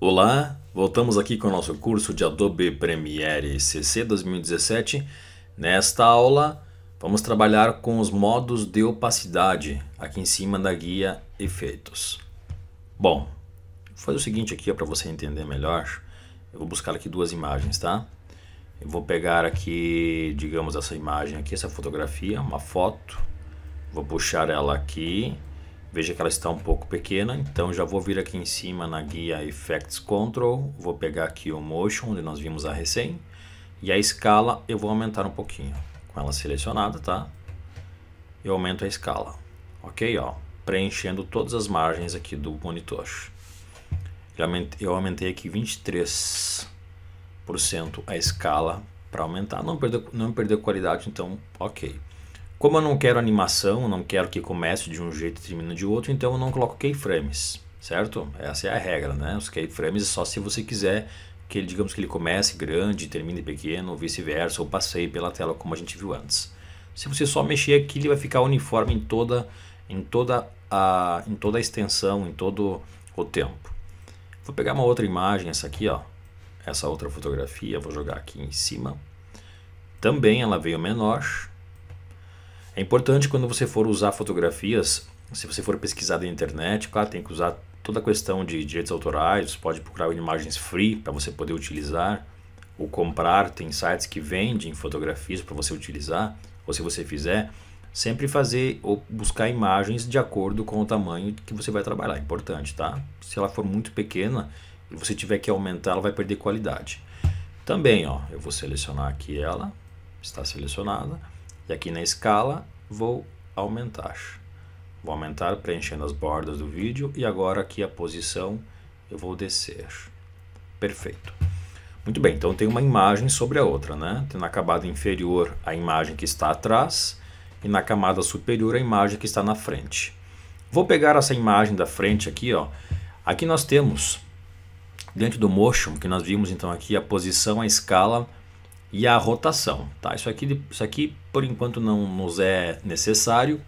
Olá, voltamos aqui com o nosso curso de Adobe Premiere CC 2017. Nesta aula, vamos trabalhar com os modos de opacidade, aqui em cima da guia Efeitos. Bom, faz o seguinte aqui para você entender melhor. Eu vou buscar aqui duas imagens, tá? Eu vou pegar aqui, digamos, essa imagem aqui, essa fotografia, uma foto. Vou puxar ela aqui Veja que ela está um pouco pequena, então já vou vir aqui em cima na guia Effects Control, vou pegar aqui o Motion, onde nós vimos a recém, e a escala eu vou aumentar um pouquinho. Com ela selecionada, tá? Eu aumento a escala. Ok, ó, preenchendo todas as margens aqui do monitor. Eu aumentei aqui 23% a escala para aumentar, não perdeu, não qualidade, então ok. Como eu não quero animação, não quero que comece de um jeito e termine de outro, então eu não coloco keyframes, certo? Essa é a regra, né? Os keyframes é só se você quiser que ele, digamos que ele comece grande, termine pequeno, ou vice-versa, ou passeie pela tela como a gente viu antes. Se você só mexer aqui, ele vai ficar uniforme em toda, em toda a, em toda a extensão, em todo o tempo. Vou pegar uma outra imagem, essa aqui, ó, essa outra fotografia, vou jogar aqui em cima. Também ela veio menor, é importante quando você for usar fotografias, se você for pesquisar na internet, claro, tem que usar toda a questão de direitos autorais, você pode procurar imagens free para você poder utilizar, ou comprar, tem sites que vendem fotografias para você utilizar, ou se você fizer, sempre fazer ou buscar imagens de acordo com o tamanho que você vai trabalhar, é importante, tá? Se ela for muito pequena e você tiver que aumentar, ela vai perder qualidade. Também, ó, eu vou selecionar aqui ela, está selecionada. E aqui na escala vou aumentar. Vou aumentar preenchendo as bordas do vídeo e agora aqui a posição eu vou descer. Perfeito. Muito bem, então tem uma imagem sobre a outra, né? Tem na camada inferior a imagem que está atrás e na camada superior a imagem que está na frente. Vou pegar essa imagem da frente aqui, ó. Aqui nós temos, dentro do motion, que nós vimos então aqui, a posição, a escala, e a rotação. Tá? Isso, aqui, isso aqui, por enquanto, não nos é necessário.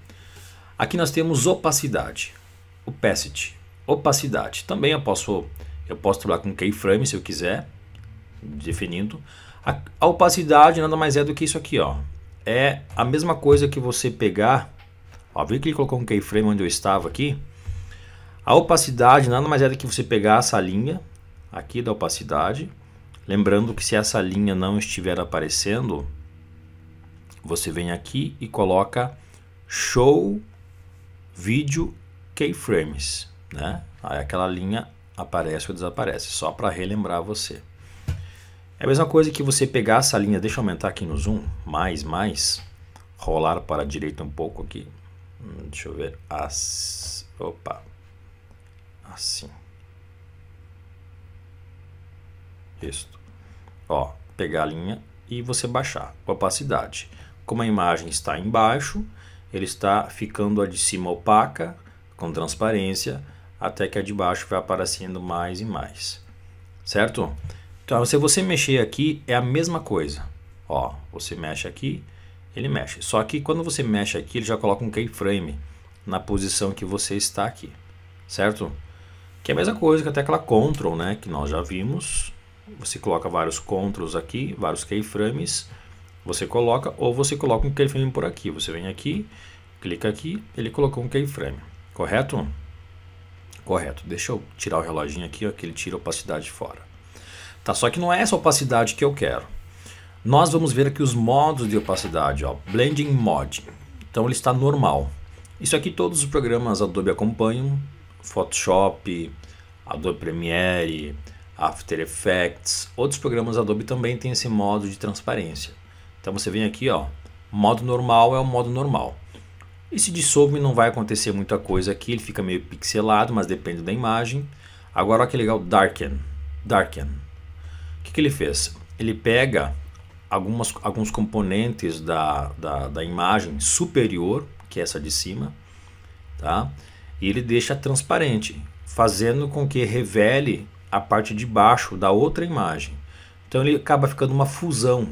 Aqui nós temos opacidade, opacity, opacidade. Também eu posso, eu posso trabalhar com keyframe se eu quiser, definindo. A, a opacidade nada mais é do que isso aqui. Ó. É a mesma coisa que você pegar... Ó, viu que ele colocou um keyframe onde eu estava aqui? A opacidade nada mais é do que você pegar essa linha aqui da opacidade Lembrando que se essa linha não estiver aparecendo, você vem aqui e coloca show vídeo keyframes, né? Aí aquela linha aparece ou desaparece, só para relembrar você. É a mesma coisa que você pegar essa linha, deixa eu aumentar aqui no zoom, mais, mais, rolar para a direita um pouco aqui, hum, deixa eu ver, As, opa, assim. texto. Ó, pegar a linha e você baixar. Opacidade. Como a imagem está embaixo, ele está ficando a de cima opaca, com transparência, até que a de baixo vai aparecendo mais e mais. Certo? Então, se você mexer aqui, é a mesma coisa. Ó, você mexe aqui, ele mexe. Só que quando você mexe aqui, ele já coloca um keyframe na posição que você está aqui. Certo? Que é a mesma coisa que a tecla Ctrl, né? Que nós já vimos. Você coloca vários controls aqui, vários keyframes. Você coloca ou você coloca um keyframe por aqui. Você vem aqui, clica aqui, ele colocou um keyframe. Correto? Correto. Deixa eu tirar o reloginho aqui, ó, que ele tira a opacidade fora. Tá, só que não é essa opacidade que eu quero. Nós vamos ver aqui os modos de opacidade, ó, Blending Mod. Então ele está normal. Isso aqui todos os programas Adobe acompanham, Photoshop, Adobe Premiere, After Effects, outros programas Adobe também tem esse modo de transparência. Então você vem aqui, ó, modo normal é o modo normal. E se dissolve não vai acontecer muita coisa aqui, ele fica meio pixelado, mas depende da imagem. Agora olha que legal, Darken. Darken. O que, que ele fez? Ele pega algumas, alguns componentes da, da, da imagem superior, que é essa de cima, tá? e ele deixa transparente, fazendo com que revele a parte de baixo da outra imagem. Então ele acaba ficando uma fusão.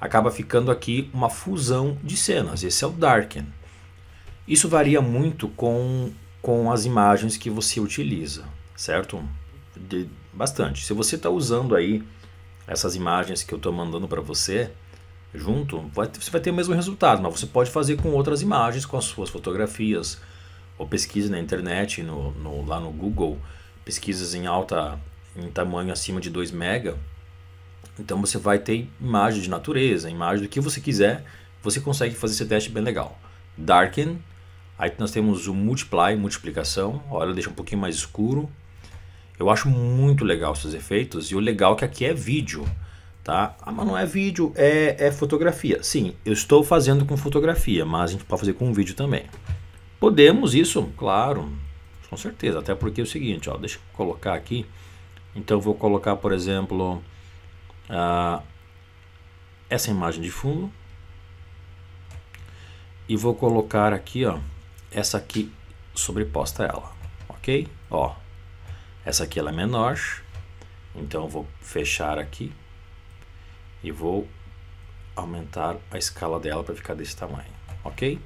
Acaba ficando aqui uma fusão de cenas. Esse é o Darken. Isso varia muito com, com as imagens que você utiliza, certo? De, bastante. Se você está usando aí essas imagens que eu estou mandando para você junto, vai, você vai ter o mesmo resultado, mas você pode fazer com outras imagens, com as suas fotografias, ou pesquise na internet, no, no lá no Google, pesquisas em alta, em tamanho acima de 2 mega, então você vai ter imagem de natureza, imagem do que você quiser, você consegue fazer esse teste bem legal. Darken, aí nós temos o Multiply, multiplicação, olha, deixa um pouquinho mais escuro. Eu acho muito legal esses efeitos e o legal é que aqui é vídeo, tá? Ah, mas não é vídeo, é, é fotografia. Sim, eu estou fazendo com fotografia, mas a gente pode fazer com vídeo também. Podemos isso, claro, com certeza, até porque é o seguinte, ó, deixa eu colocar aqui. Então vou colocar, por exemplo, uh, essa imagem de fundo. E vou colocar aqui, ó, essa aqui sobreposta a ela, ok? Ó, essa aqui ela é menor, então vou fechar aqui e vou aumentar a escala dela para ficar desse tamanho, ok?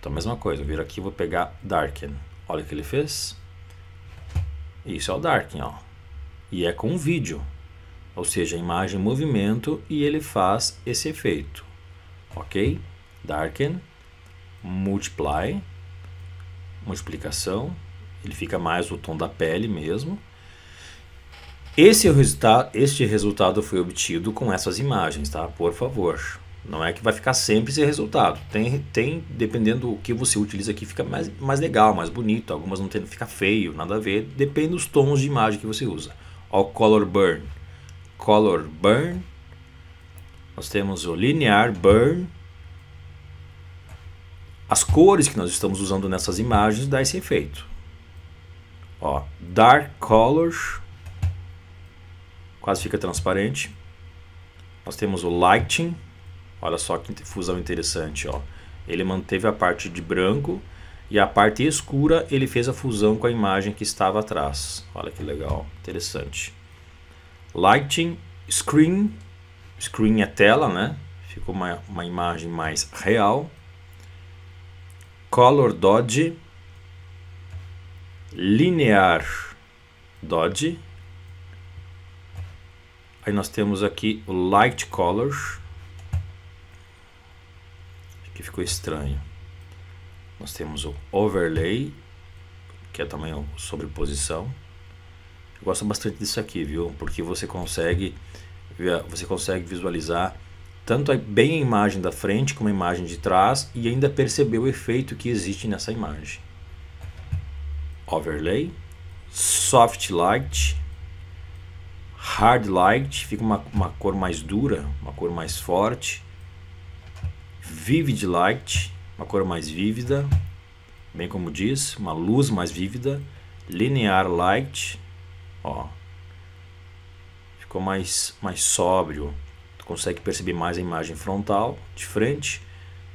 Então mesma coisa, eu vir aqui vou pegar Darken. Olha o que ele fez. Isso é o Darkin, ó. E é com vídeo, ou seja, imagem em movimento e ele faz esse efeito. Ok? Darken, multiply, multiplicação, ele fica mais o tom da pele mesmo. Esse é resultado, este resultado foi obtido com essas imagens, tá? Por favor. Não é que vai ficar sempre esse resultado. Tem, tem dependendo do que você utiliza aqui, fica mais, mais legal, mais bonito. Algumas não tem, fica feio, nada a ver. Depende dos tons de imagem que você usa. Ó, color burn. Color burn. Nós temos o linear burn. As cores que nós estamos usando nessas imagens dá esse efeito. Ó, dark colors. Quase fica transparente. Nós temos o lighting Olha só que fusão interessante, ó. Ele manteve a parte de branco e a parte escura ele fez a fusão com a imagem que estava atrás. Olha que legal, interessante. Lighting, screen, screen é tela, né? Ficou uma, uma imagem mais real. Color Dodge, linear Dodge. Aí nós temos aqui o Light Color que ficou estranho. Nós temos o overlay, que é também sobreposição. Eu gosto bastante disso aqui, viu? Porque você consegue, você consegue visualizar tanto bem a imagem da frente como a imagem de trás e ainda perceber o efeito que existe nessa imagem. Overlay, Soft Light, Hard Light, fica uma, uma cor mais dura, uma cor mais forte Vivid Light, uma cor mais vívida, bem como diz, uma luz mais vívida. Linear Light, ó, ficou mais, mais sóbrio. Tu consegue perceber mais a imagem frontal, de frente.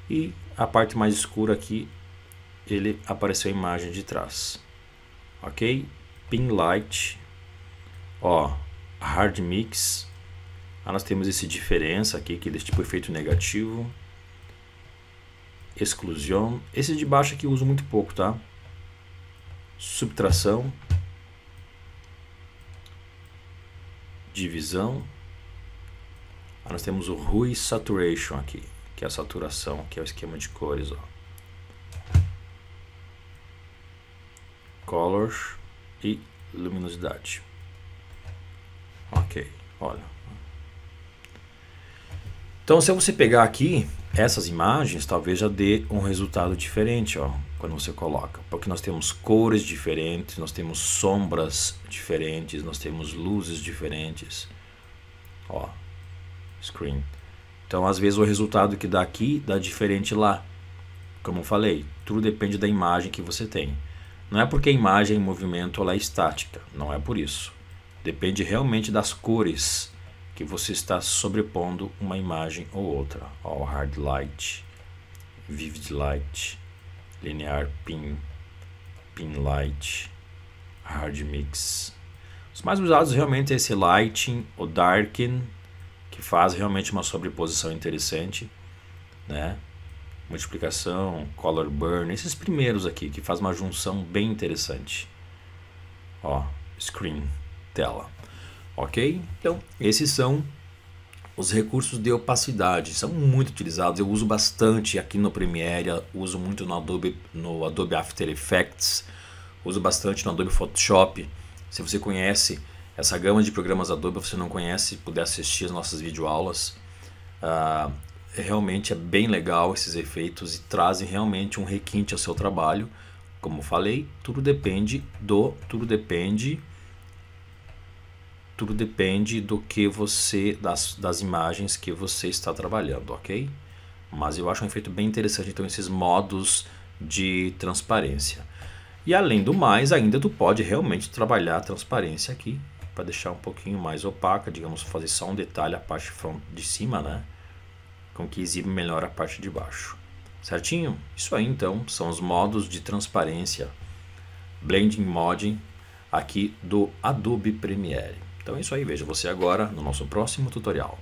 E a parte mais escura aqui, ele apareceu a imagem de trás. Ok? Pin Light, ó, Hard Mix. Ah, nós temos esse diferença aqui, que é desse tipo efeito negativo exclusão. Esse de baixo aqui eu uso muito pouco, tá? Subtração. Divisão. Ah, nós temos o RUI Saturation aqui, que é a saturação, que é o esquema de cores, ó. Colors e luminosidade. Ok, olha. Então se você pegar aqui, essas imagens talvez já dê um resultado diferente, ó, quando você coloca, porque nós temos cores diferentes, nós temos sombras diferentes, nós temos luzes diferentes, ó, screen. Então, às vezes o resultado que dá aqui dá diferente lá. Como eu falei, tudo depende da imagem que você tem. Não é porque a imagem em movimento ela é estática, não é por isso. Depende realmente das cores que você está sobrepondo uma imagem ou outra. All hard light, vivid light, linear pin, pin light, hard mix. Os mais usados realmente é esse lighting, o darken, que faz realmente uma sobreposição interessante, né? Multiplicação, color burn, esses primeiros aqui que faz uma junção bem interessante. Ó, screen, tela ok? Então, esses são os recursos de opacidade, são muito utilizados, eu uso bastante aqui no Premiere, uso muito no Adobe, no Adobe After Effects, uso bastante no Adobe Photoshop. Se você conhece essa gama de programas Adobe, você não conhece, puder assistir as nossas videoaulas. Uh, realmente é bem legal esses efeitos e trazem realmente um requinte ao seu trabalho. Como falei, tudo depende do, tudo depende tudo depende do que você das, das imagens que você está trabalhando, ok? Mas eu acho um efeito bem interessante então esses modos de transparência. E além do mais, ainda tu pode realmente trabalhar a transparência aqui para deixar um pouquinho mais opaca, digamos, fazer só um detalhe a parte de cima, né? Com que exibe melhor a parte de baixo. Certinho? Isso aí então são os modos de transparência, blending modding aqui do Adobe Premiere. Então é isso aí, vejo você agora no nosso próximo tutorial.